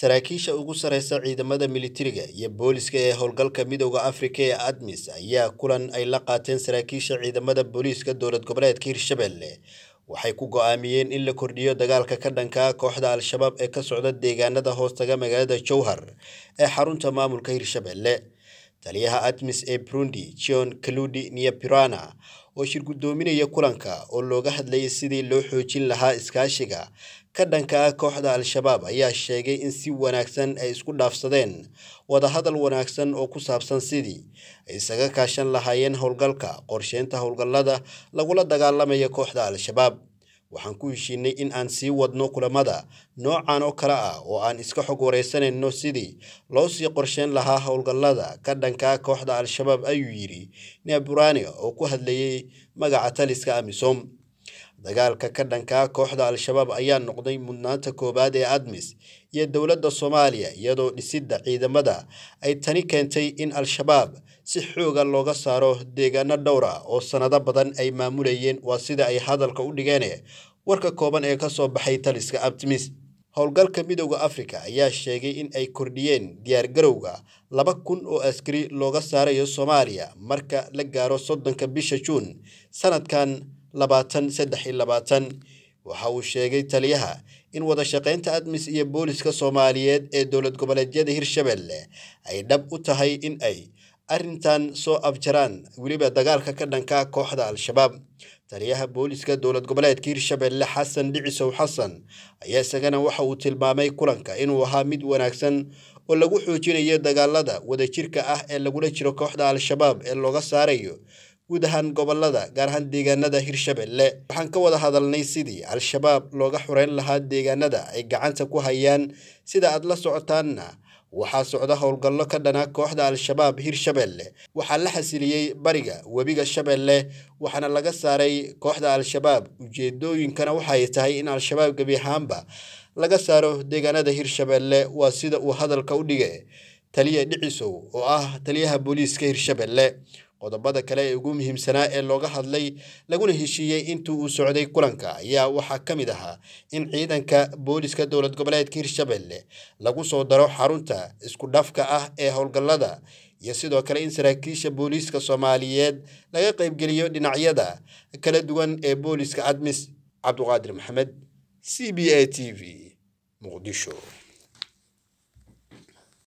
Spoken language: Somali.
saraakiisha ugu sarreysa ciidamada militariga iyo booliska ee howlgalka midooda afrika ee admis ayaa kulan ay la qaateen saraakiisha ciidamada booliiska dowlad goboleedka hirshabelle waxay ku go-aamiyeen in la kordhiyo dagaalka ka dhanka kooxda al-shabaab ee ka socda deegaanada hoostaga magaalada jowhar ee xarunta maamulka hirshabelle taliyaha admis ee burundi john kaludi niyapirana oo shir kulanka oo looga hadlayay sidii loo xoojin lahaa iskaashiga ka dhanka ah kooxda al-shabaab ayaa sheegay in si wanaagsan ay isku dhaafsadeen wadahadal wanaagsan oo ku saabsan sidii ay isaga kaashan lahaayeen howlgalka qorsheynta howlgallada lagula dagaalamaya kooxda al-shabaab waxaan ku heshiinay in aan sii wadno kulamada noocan oo kale ah oo aan iska xog wareysanayno sidii loo sii qorsheyn lahaa howlgallada ka dhanka ah kooxda al-shabaab ayuu yidhi neburani oo ku hadlayay magaca taliska amisom dagaalka ka dhankaa kooxda al-shabaab ayaa noqday mudnaanta koowaad ee admis iyo dowladda soomaaliya iyadoo dhisidda ciidamada ay tani keentay in al-shabaab si xooga looga saaro deegaano dhowra ah oo sannado badan ay maamulayeen waa sida ay hadalka u dhigeen warka kooban ee ka soo baxay taliska abtimis howlgalka midooda afrika ayaa sheegay in ay kordhiyeen diyaargarowga laba kun oo askari looga saarayo soomaaliya marka la gaaro soddonka bisha juun sanadkan labaatan saddex iyo labaatan waxa uu sheegay taliyaha in wada admis iyo booliska soomaaliyeed ee dowlad goboleedyada hirshabelle ay dhab u tahay in ay arrintan soo afjaraan weliba dagaalka ka dhanka kooxda al-shabaab taliyaha booliska dowlad goboleedka hirshabelle xasan dhicisow xasan ayaa isagana waxa uu tilmaamay kulanka inuu ahaa mid wanaagsan oo lagu xoojinayo dagaalada wadajirka ah ee lagula jiro kooxda al-shabaab ee looga saarayo guud ahaan gobolada gaar ahaan deegaanada hirshabelle waxaan ka wada hadalnay sidii al-shabaab looga xureyn lahaa deegaanada ay gacanta ku hayaan sida aad la socotaanna waxaa socda howlgallo ka dhana kooxda al-shabaab hirshabelle waxaa la xasiliyey bariga webiga shabeelle waxaana laga saaray kooxda al-shabaab ujeedooyinkana waxay tahay in al-shabaab gebi ahaanba laga saaro deegaanada hirshabelle waa sida uu hadalka u dhige taliya dhicisow oo ah taliyaha booliiska hirshabelle qodobada kale ee ugu muhiimsanaa ee looga hadlay laguna heshiiyey intii uu socday kulanka ayaa waxaa ka mid ahaa in ciidanka booliska dowlad goboleedka hirshabelle lagu soo daro xarunta isku dhafka ah ee howlgallada iyo sidoo kale in saraakiisha booliiska soomaaliyeed laga qaybgeliyo dhinacyada kala duwan ee booliiska admis cabduqaadir maxamed c b a t v muqdisho